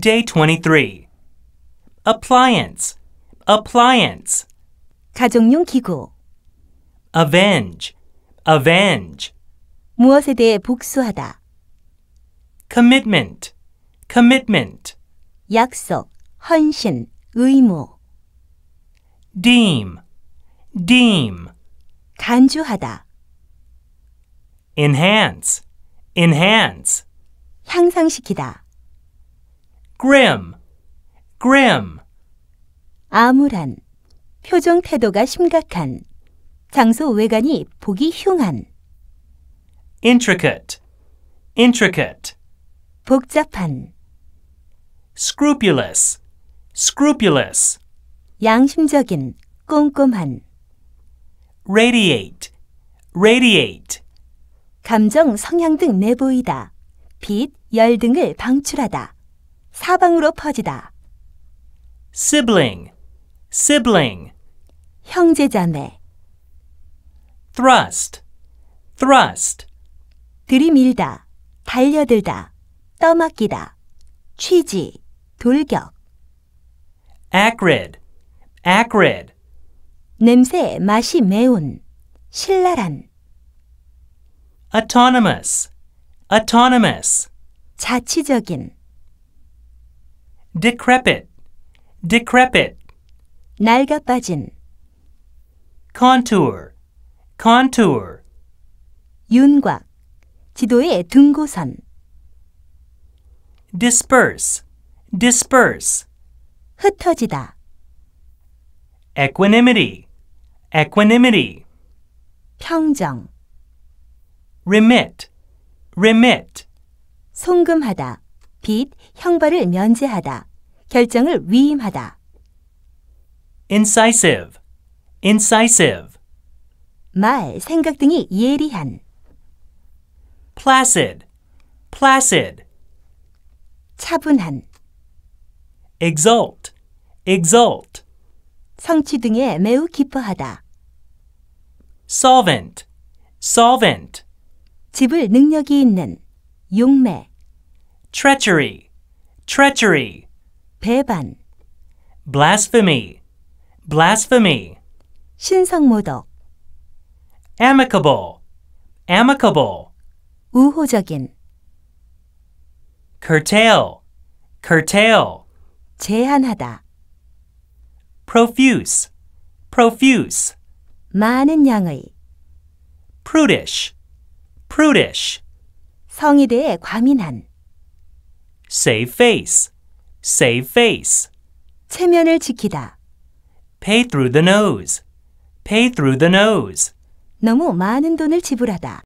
Day 23. Appliance. Appliance. 가정용 기구. Avenge. Avenge. 무엇에 대해 복수하다. Commitment. Commitment. 약속, 헌신, 의무. Deem. Deem. 간주하다. Enhance. Enhance. 향상시키다. grim, grim. 암울한, 표정 태도가 심각한, 장소 외관이 보기 흉한. intricate, intricate. 복잡한. scrupulous, scrupulous. 양심적인, 꼼꼼한. radiate, radiate. 감정, 성향 등 내보이다. 빛, 열 등을 방출하다. 사방으로 퍼지다. sibling, sibling. 형제자매. thrust, thrust. 들이밀다, 달려들다, 떠맡기다, 취지, 돌격. acrid, acrid. 냄새, 맛이 매운, 신랄한. autonomous, autonomous. 자치적인. decrepit, decrepit. 낡아빠진 contour, contour. 윤곽, 지도의 둥고선. disperse, disperse. 흩어지다. equanimity, equanimity. 평정. remit, remit. 송금하다. 빚, 형벌을 면제하다, 결정을 위임하다. incisive, incisive, 말, 생각 등이 예리한, placid, placid, 차분한, exult, exult, 성취 등에 매우 기뻐하다. solvent, solvent, 집을 능력이 있는, 용매, treachery, treachery. 배반. blasphemy, blasphemy. 신성모독. amicable, amicable. 우호적인. curtail, curtail. 제한하다. profuse, profuse. 많은 양의. prudish, prudish. 성에 대해 과민한. save face, save face. 체면을 지키다. pay through the nose, pay through the nose. 너무 많은 돈을 지불하다.